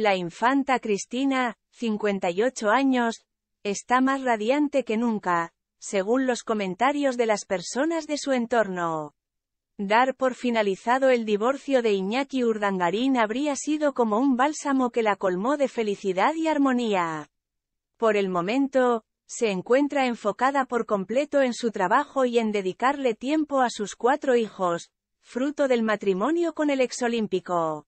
La infanta Cristina, 58 años, está más radiante que nunca, según los comentarios de las personas de su entorno. Dar por finalizado el divorcio de Iñaki Urdangarín habría sido como un bálsamo que la colmó de felicidad y armonía. Por el momento, se encuentra enfocada por completo en su trabajo y en dedicarle tiempo a sus cuatro hijos, fruto del matrimonio con el exolímpico.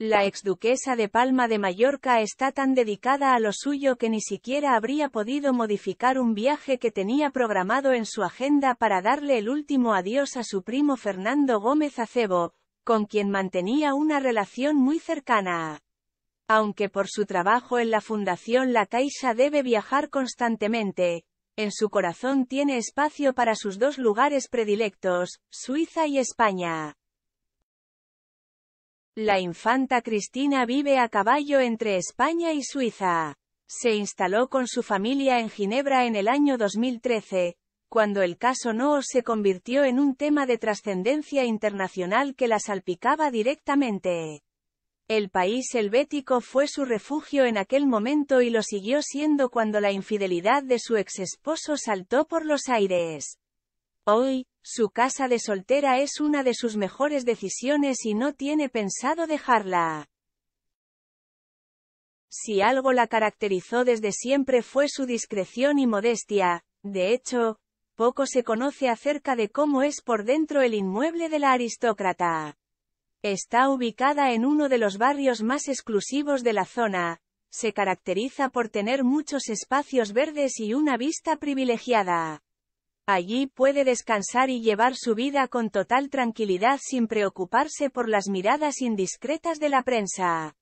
La exduquesa de Palma de Mallorca está tan dedicada a lo suyo que ni siquiera habría podido modificar un viaje que tenía programado en su agenda para darle el último adiós a su primo Fernando Gómez Acebo, con quien mantenía una relación muy cercana. Aunque por su trabajo en la Fundación La Caixa debe viajar constantemente, en su corazón tiene espacio para sus dos lugares predilectos, Suiza y España. La infanta Cristina vive a caballo entre España y Suiza. Se instaló con su familia en Ginebra en el año 2013, cuando el caso No se convirtió en un tema de trascendencia internacional que la salpicaba directamente. El país helvético fue su refugio en aquel momento y lo siguió siendo cuando la infidelidad de su ex esposo saltó por los aires. Hoy, su casa de soltera es una de sus mejores decisiones y no tiene pensado dejarla. Si algo la caracterizó desde siempre fue su discreción y modestia, de hecho, poco se conoce acerca de cómo es por dentro el inmueble de la aristócrata. Está ubicada en uno de los barrios más exclusivos de la zona, se caracteriza por tener muchos espacios verdes y una vista privilegiada. Allí puede descansar y llevar su vida con total tranquilidad sin preocuparse por las miradas indiscretas de la prensa.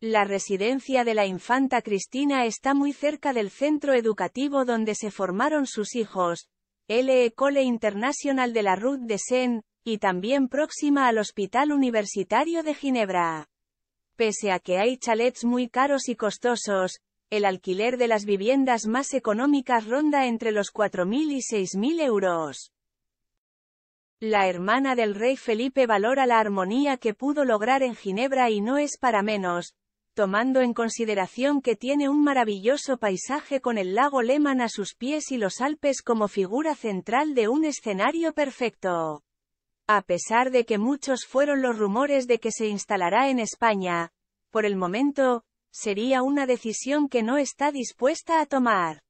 La residencia de la infanta Cristina está muy cerca del centro educativo donde se formaron sus hijos, L.E. Cole International de la Rue de Seine, y también próxima al Hospital Universitario de Ginebra. Pese a que hay chalets muy caros y costosos, el alquiler de las viviendas más económicas ronda entre los 4.000 y 6.000 euros. La hermana del rey Felipe valora la armonía que pudo lograr en Ginebra y no es para menos, tomando en consideración que tiene un maravilloso paisaje con el lago Leman a sus pies y los Alpes como figura central de un escenario perfecto. A pesar de que muchos fueron los rumores de que se instalará en España, por el momento, sería una decisión que no está dispuesta a tomar.